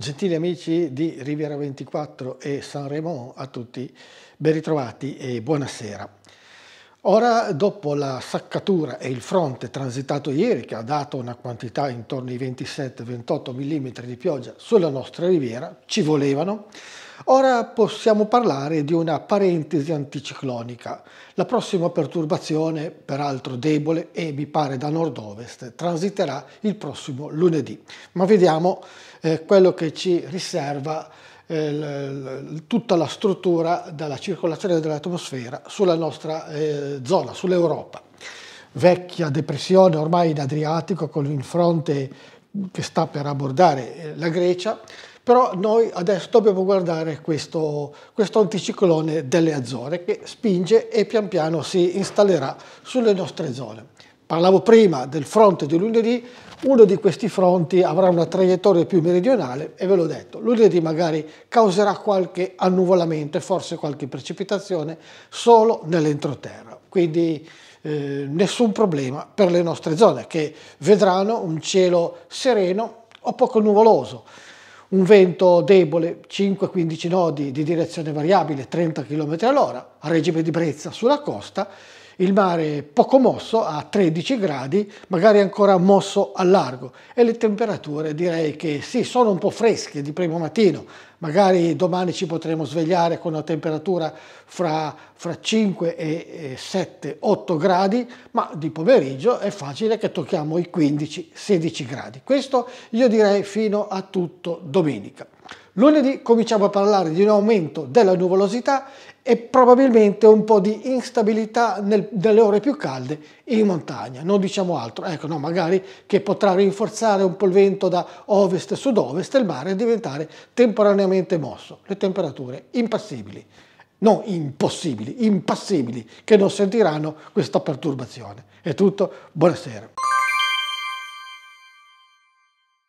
Gentili amici di Riviera 24 e San Remo, a tutti ben ritrovati e buonasera. Ora, dopo la saccatura e il fronte transitato ieri, che ha dato una quantità intorno ai 27-28 mm di pioggia sulla nostra riviera, ci volevano, ora possiamo parlare di una parentesi anticiclonica. La prossima perturbazione, peraltro debole e mi pare da nord-ovest, transiterà il prossimo lunedì. Ma vediamo eh, quello che ci riserva eh, tutta la struttura della circolazione dell'atmosfera sulla nostra eh, zona, sull'Europa. Vecchia depressione ormai in Adriatico con il fronte che sta per abbordare eh, la Grecia, però noi adesso dobbiamo guardare questo, questo anticiclone delle Azzorre che spinge e pian piano si installerà sulle nostre zone. Parlavo prima del fronte di lunedì, uno di questi fronti avrà una traiettoria più meridionale e ve l'ho detto, lunedì magari causerà qualche annuvolamento e forse qualche precipitazione solo nell'entroterra. Quindi eh, nessun problema per le nostre zone che vedranno un cielo sereno o poco nuvoloso un vento debole 5-15 nodi di direzione variabile 30 km all'ora a regime di brezza sulla costa il mare poco mosso a 13 gradi, magari ancora mosso al largo e le temperature direi che sì, sono un po' fresche di primo mattino, magari domani ci potremo svegliare con una temperatura fra, fra 5 e 7, 8 gradi, ma di pomeriggio è facile che tocchiamo i 15, 16 gradi. Questo io direi fino a tutto domenica. Lunedì cominciamo a parlare di un aumento della nuvolosità e probabilmente un po' di instabilità nel, nelle ore più calde in montagna, non diciamo altro, ecco no, magari che potrà rinforzare un po' il vento da ovest sud-ovest e il mare diventare temporaneamente mosso, le temperature impassibili, non impossibili, impassibili, che non sentiranno questa perturbazione. È tutto, buonasera.